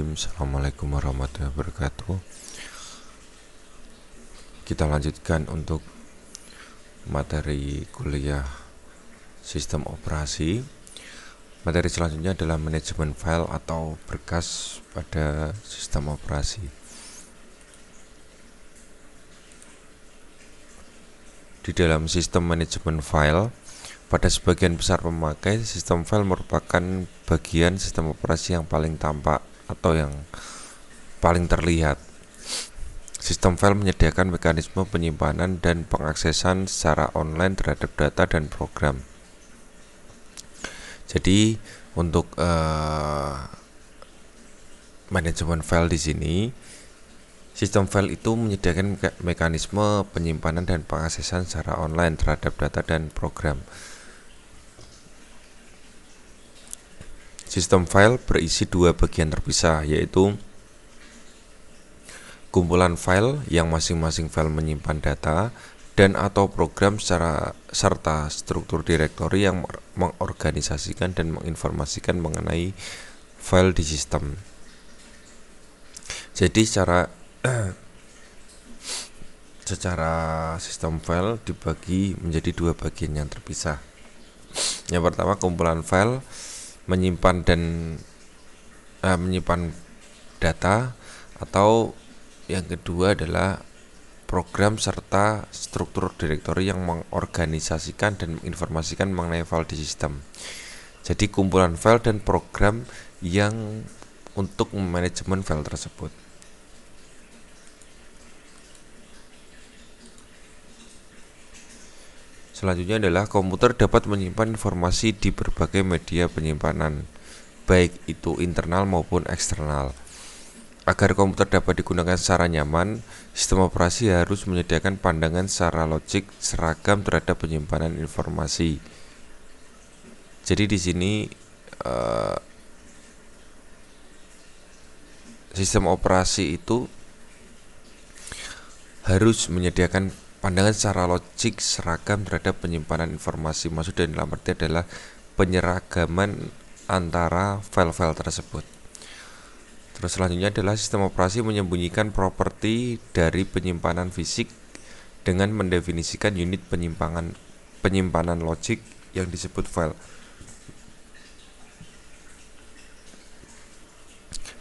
Bismillahirrahmanirrahim Assalamualaikum warahmatullahi wabarakatuh Kita lanjutkan untuk materi kuliah sistem operasi Materi selanjutnya adalah manajemen file atau berkas pada sistem operasi Di dalam sistem manajemen file pada sebagian besar pemakai, sistem file merupakan bagian sistem operasi yang paling tampak atau yang paling terlihat. Sistem file menyediakan mekanisme penyimpanan dan pengaksesan secara online terhadap data dan program. Jadi untuk uh, manajemen file di sini, sistem file itu menyediakan mekanisme penyimpanan dan pengaksesan secara online terhadap data dan program. Sistem file berisi dua bagian terpisah, yaitu kumpulan file yang masing-masing file menyimpan data dan atau program secara serta struktur direktori yang mengorganisasikan dan menginformasikan mengenai file di sistem. Jadi secara secara sistem file dibagi menjadi dua bagian yang terpisah. Yang pertama kumpulan file menyimpan dan uh, menyimpan data atau yang kedua adalah program serta struktur direktori yang mengorganisasikan dan menginformasikan mengenai file di sistem. Jadi kumpulan file dan program yang untuk manajemen file tersebut. Selanjutnya adalah komputer dapat menyimpan informasi di berbagai media penyimpanan, baik itu internal maupun eksternal. Agar komputer dapat digunakan secara nyaman, sistem operasi harus menyediakan pandangan secara logik seragam terhadap penyimpanan informasi. Jadi di sini uh, sistem operasi itu harus menyediakan pandangan secara logik seragam terhadap penyimpanan informasi maksud dan dalam arti adalah penyeragaman antara file-file tersebut. Terus selanjutnya adalah sistem operasi menyembunyikan properti dari penyimpanan fisik dengan mendefinisikan unit penyimpangan penyimpanan logik yang disebut file.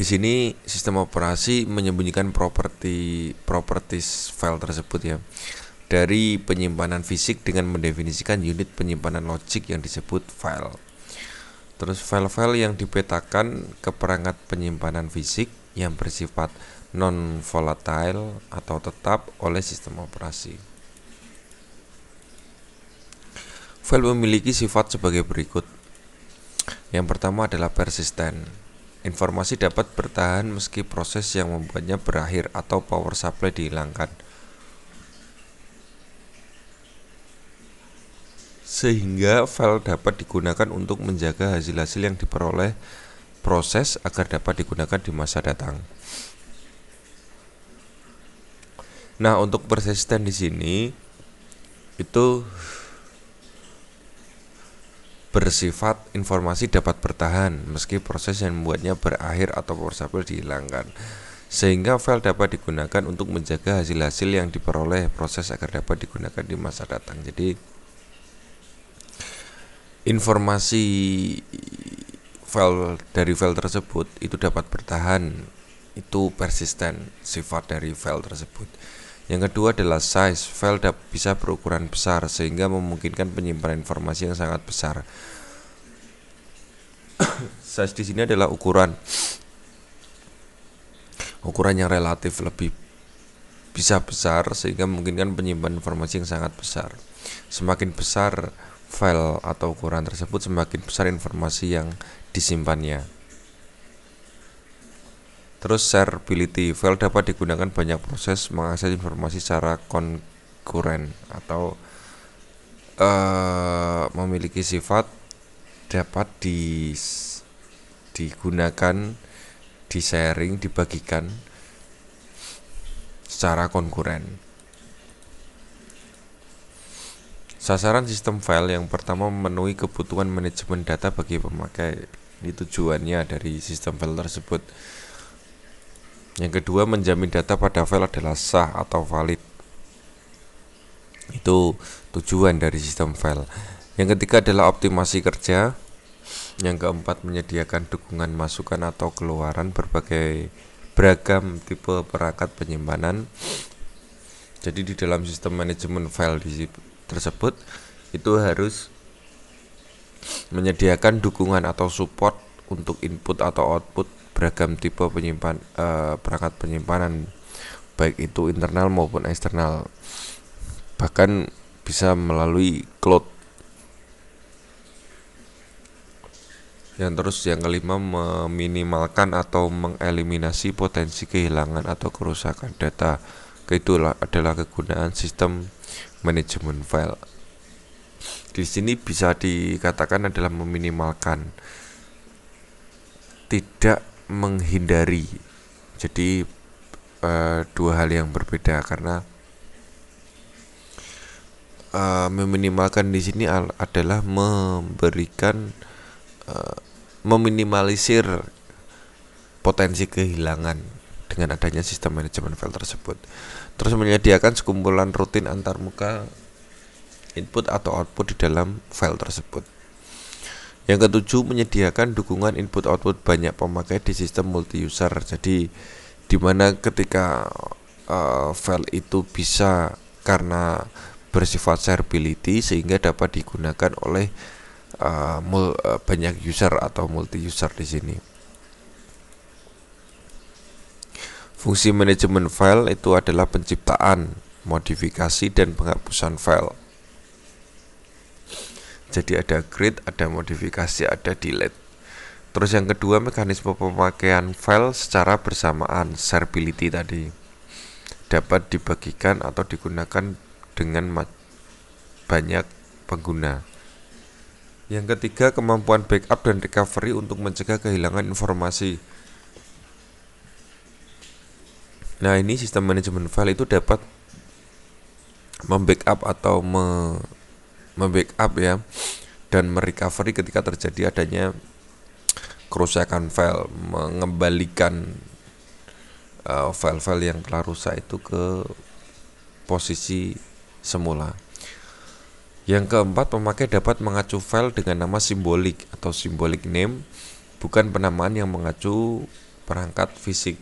di sini sistem operasi menyembunyikan properti properties file tersebut ya dari penyimpanan fisik dengan mendefinisikan unit penyimpanan logik yang disebut file. Terus file-file yang dipetakan ke perangkat penyimpanan fisik yang bersifat non volatile atau tetap oleh sistem operasi. File memiliki sifat sebagai berikut. Yang pertama adalah persisten. Informasi dapat bertahan meski proses yang membuatnya berakhir atau power supply dihilangkan. Sehingga file dapat digunakan untuk menjaga hasil-hasil yang diperoleh proses agar dapat digunakan di masa datang. Nah, untuk persisten di sini itu bersifat informasi dapat bertahan meski proses yang membuatnya berakhir atau portable dihilangkan sehingga file dapat digunakan untuk menjaga hasil-hasil yang diperoleh proses agar dapat digunakan di masa datang. Jadi informasi file dari file tersebut itu dapat bertahan, itu persisten sifat dari file tersebut. Yang kedua adalah size. File bisa berukuran besar sehingga memungkinkan penyimpanan informasi yang sangat besar. size di sini adalah ukuran. Ukuran yang relatif lebih bisa besar sehingga memungkinkan penyimpanan informasi yang sangat besar. Semakin besar file atau ukuran tersebut, semakin besar informasi yang disimpannya. Terus shareability, file dapat digunakan banyak proses mengakses informasi secara konkuren atau uh, memiliki sifat dapat di, digunakan, di sharing, dibagikan secara konkuren. Sasaran sistem file yang pertama memenuhi kebutuhan manajemen data bagi pemakai. Ini tujuannya dari sistem file tersebut. Yang kedua, menjamin data pada file adalah sah atau valid. Itu tujuan dari sistem file. Yang ketiga adalah optimasi kerja. Yang keempat, menyediakan dukungan masukan atau keluaran berbagai beragam tipe perangkat penyimpanan. Jadi di dalam sistem manajemen file tersebut itu harus menyediakan dukungan atau support untuk input atau output beragam tipe penyimpan uh, perangkat penyimpanan baik itu internal maupun eksternal bahkan bisa melalui cloud yang terus yang kelima meminimalkan atau mengeliminasi potensi kehilangan atau kerusakan data itulah adalah kegunaan sistem manajemen file di sini bisa dikatakan adalah meminimalkan tidak menghindari jadi uh, dua hal yang berbeda karena uh, meminimalkan di sini adalah memberikan uh, meminimalisir potensi kehilangan dengan adanya sistem manajemen file tersebut. Terus menyediakan sekumpulan rutin antarmuka input atau output di dalam file tersebut. Yang ketujuh menyediakan dukungan input output banyak pemakai di sistem multi user. Jadi dimana ketika uh, file itu bisa karena bersifat shareability sehingga dapat digunakan oleh uh, mul, uh, banyak user atau multi user di sini. Fungsi manajemen file itu adalah penciptaan, modifikasi dan penghapusan file. Jadi ada grid, ada modifikasi, ada delete. Terus yang kedua mekanisme pemakaian file secara bersamaan shareability tadi dapat dibagikan atau digunakan dengan banyak pengguna. Yang ketiga kemampuan backup dan recovery untuk mencegah kehilangan informasi. Nah ini sistem manajemen file itu dapat membackup atau me membackup ya dan merecovery ketika terjadi adanya kerusakan file, mengembalikan eh, file-file uh, yang telah rusak itu ke posisi semula. Yang keempat, pemakai dapat mengacu file dengan nama simbolik atau simbolik name, bukan penamaan yang mengacu perangkat fisik.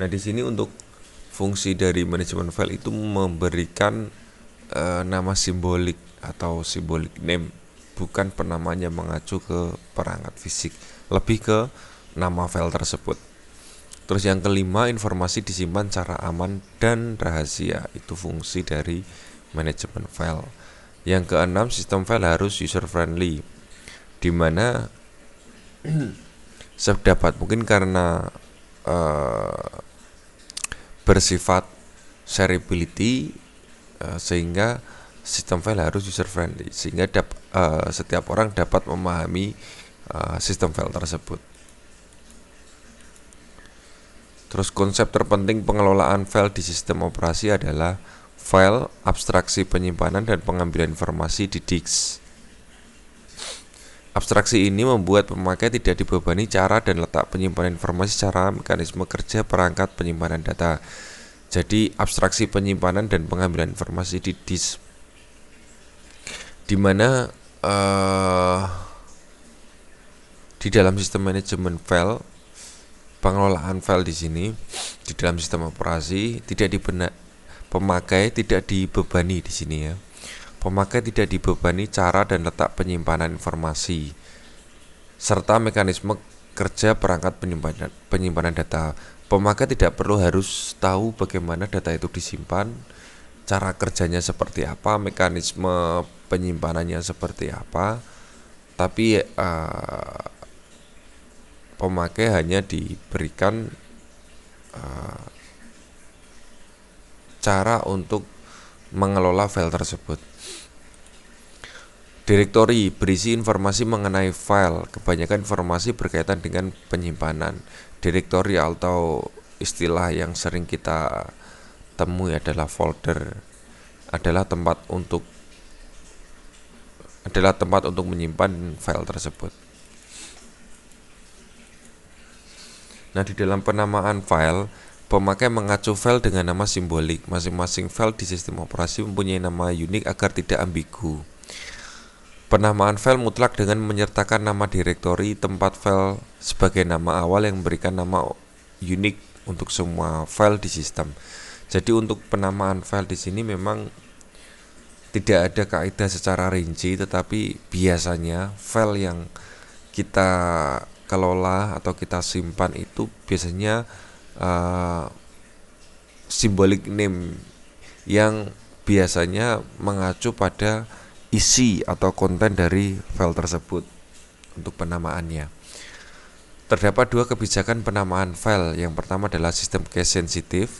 Nah, di sini untuk fungsi dari manajemen file itu memberikan e, nama simbolik atau simbolik name bukan penamanya mengacu ke perangkat fisik lebih ke nama file tersebut terus yang kelima informasi disimpan secara aman dan rahasia itu fungsi dari manajemen file yang keenam sistem file harus user friendly dimana sedapat mungkin karena e, bersifat shareability uh, sehingga sistem file harus user friendly sehingga dap, uh, setiap orang dapat memahami uh, sistem file tersebut. Terus konsep terpenting pengelolaan file di sistem operasi adalah file, abstraksi penyimpanan dan pengambilan informasi di disk. Abstraksi ini membuat pemakai tidak dibebani cara dan letak penyimpanan informasi secara mekanisme kerja perangkat penyimpanan data. Jadi abstraksi penyimpanan dan pengambilan informasi di disk di mana uh, di dalam sistem manajemen file pengelolaan file di sini di dalam sistem operasi tidak dibenak pemakai tidak dibebani di sini ya pemakai tidak dibebani cara dan letak penyimpanan informasi, serta mekanisme kerja perangkat penyimpanan, penyimpanan data. Pemakai tidak perlu harus tahu bagaimana data itu disimpan, cara kerjanya seperti apa, mekanisme penyimpanannya seperti apa, tapi uh, pemakai hanya diberikan uh, cara untuk mengelola file tersebut. Direktori berisi informasi mengenai file, kebanyakan informasi berkaitan dengan penyimpanan. Direktori atau istilah yang sering kita temui adalah folder adalah tempat untuk adalah tempat untuk menyimpan file tersebut. Nah, di dalam penamaan file, pemakai mengacu file dengan nama simbolik. Masing-masing file di sistem operasi mempunyai nama unik agar tidak ambigu. Penamaan file mutlak dengan menyertakan nama direktori tempat file sebagai nama awal yang memberikan nama unik untuk semua file di sistem. Jadi untuk penamaan file di sini memang tidak ada kaidah secara rinci tetapi biasanya file yang kita kelola atau kita simpan itu biasanya uh, eh, simbolik name yang biasanya mengacu pada isi atau konten dari file tersebut untuk penamaannya. Terdapat dua kebijakan penamaan file. Yang pertama adalah sistem case sensitive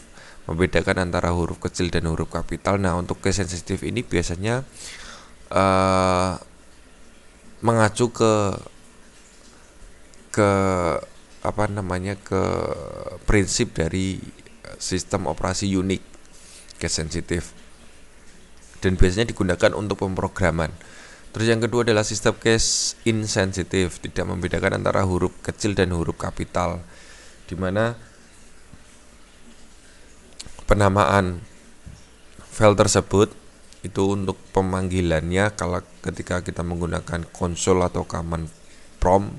membedakan antara huruf kecil dan huruf kapital. Nah, untuk case sensitive ini biasanya uh, mengacu ke ke apa namanya ke prinsip dari sistem operasi unik case sensitive dan biasanya digunakan untuk pemrograman. Terus yang kedua adalah sistem case insensitif, tidak membedakan antara huruf kecil dan huruf kapital. Di mana penamaan file tersebut itu untuk pemanggilannya kalau ketika kita menggunakan konsol atau command prompt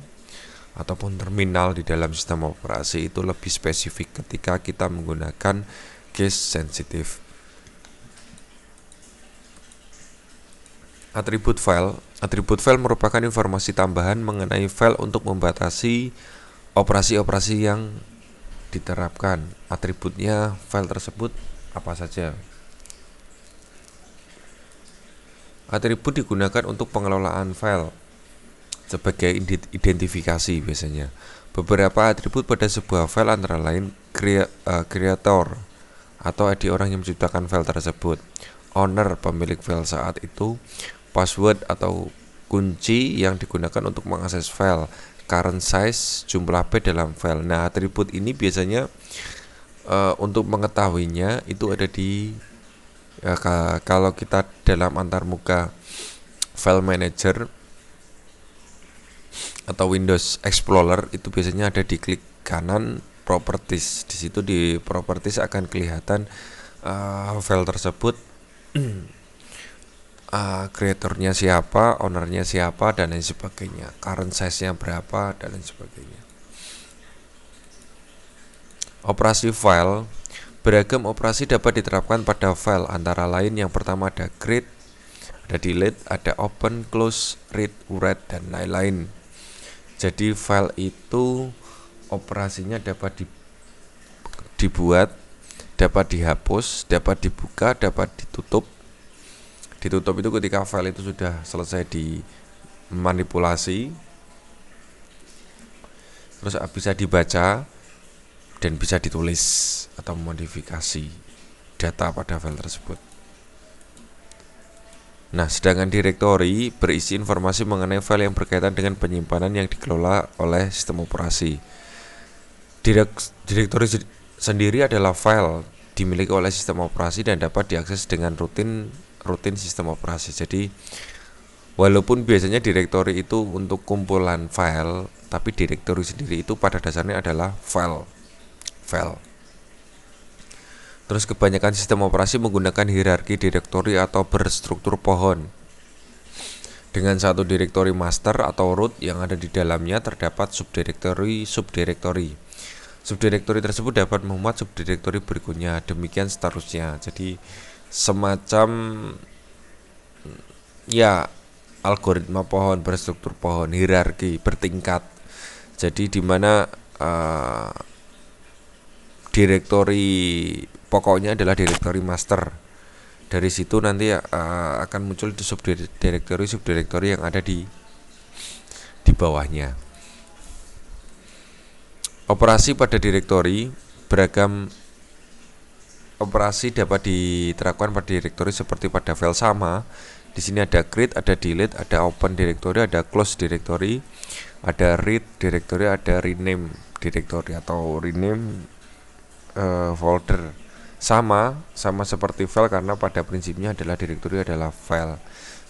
ataupun terminal di dalam sistem operasi itu lebih spesifik ketika kita menggunakan case sensitive. Atribut file Atribut file merupakan informasi tambahan mengenai file untuk membatasi operasi-operasi yang diterapkan. Atributnya file tersebut apa saja? Atribut digunakan untuk pengelolaan file sebagai identifikasi biasanya. Beberapa atribut pada sebuah file antara lain eh, creator atau ID orang yang menciptakan file tersebut, owner pemilik file saat itu, password atau kunci yang digunakan untuk mengakses file, current size, jumlah p dalam file. Nah, atribut ini biasanya uh, untuk mengetahuinya itu ada di uh, kalau kita dalam antarmuka file manager atau Windows Explorer itu biasanya ada di klik kanan properties. Di situ di properties akan kelihatan uh, file tersebut uh, eh, kreatornya siapa, ownernya siapa dan lain sebagainya, current size-nya berapa dan lain sebagainya. Operasi file beragam operasi dapat diterapkan pada file antara lain yang pertama ada create, ada delete, ada open, close, read, write dan lain-lain. Jadi file itu operasinya dapat dibuat, dapat dihapus, dapat dibuka, dapat ditutup ditutup itu ketika file itu sudah selesai dimanipulasi terus bisa dibaca dan bisa ditulis atau modifikasi data pada file tersebut. Nah, sedangkan direktori berisi informasi mengenai file yang berkaitan dengan penyimpanan yang dikelola oleh sistem operasi. Direktori sendiri adalah file dimiliki oleh sistem operasi dan dapat diakses dengan rutin rutin sistem operasi. Jadi walaupun biasanya direktori itu untuk kumpulan file, tapi direktori sendiri itu pada dasarnya adalah file. File. Terus kebanyakan sistem operasi menggunakan hierarki direktori atau berstruktur pohon. Dengan satu direktori master atau root yang ada di dalamnya terdapat subdirektori subdirektori. Subdirektori tersebut dapat memuat subdirektori berikutnya. Demikian seterusnya. Jadi semacam ya algoritma pohon berstruktur pohon hierarki bertingkat jadi di mana uh, direktori pokoknya adalah direktori master dari situ nanti uh, akan muncul sub direktori, sub direktori yang ada di di bawahnya operasi pada direktori beragam operasi dapat diterapkan pada direktori seperti pada file sama. Di sini ada create, ada delete, ada open directory, ada close directory, ada read directory, ada rename directory atau rename uh, folder. Sama, sama seperti file karena pada prinsipnya adalah directory adalah file.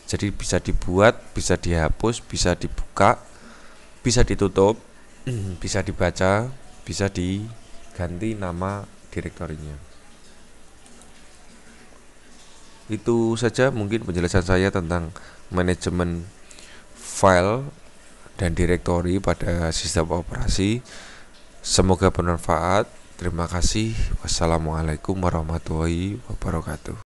Jadi bisa dibuat, bisa dihapus, bisa dibuka, bisa ditutup, bisa dibaca, bisa diganti nama direktorinya. Itu saja mungkin penjelasan saya tentang manajemen file dan direktori pada sistem operasi. Semoga bermanfaat. Terima kasih. Wassalamualaikum warahmatullahi wabarakatuh.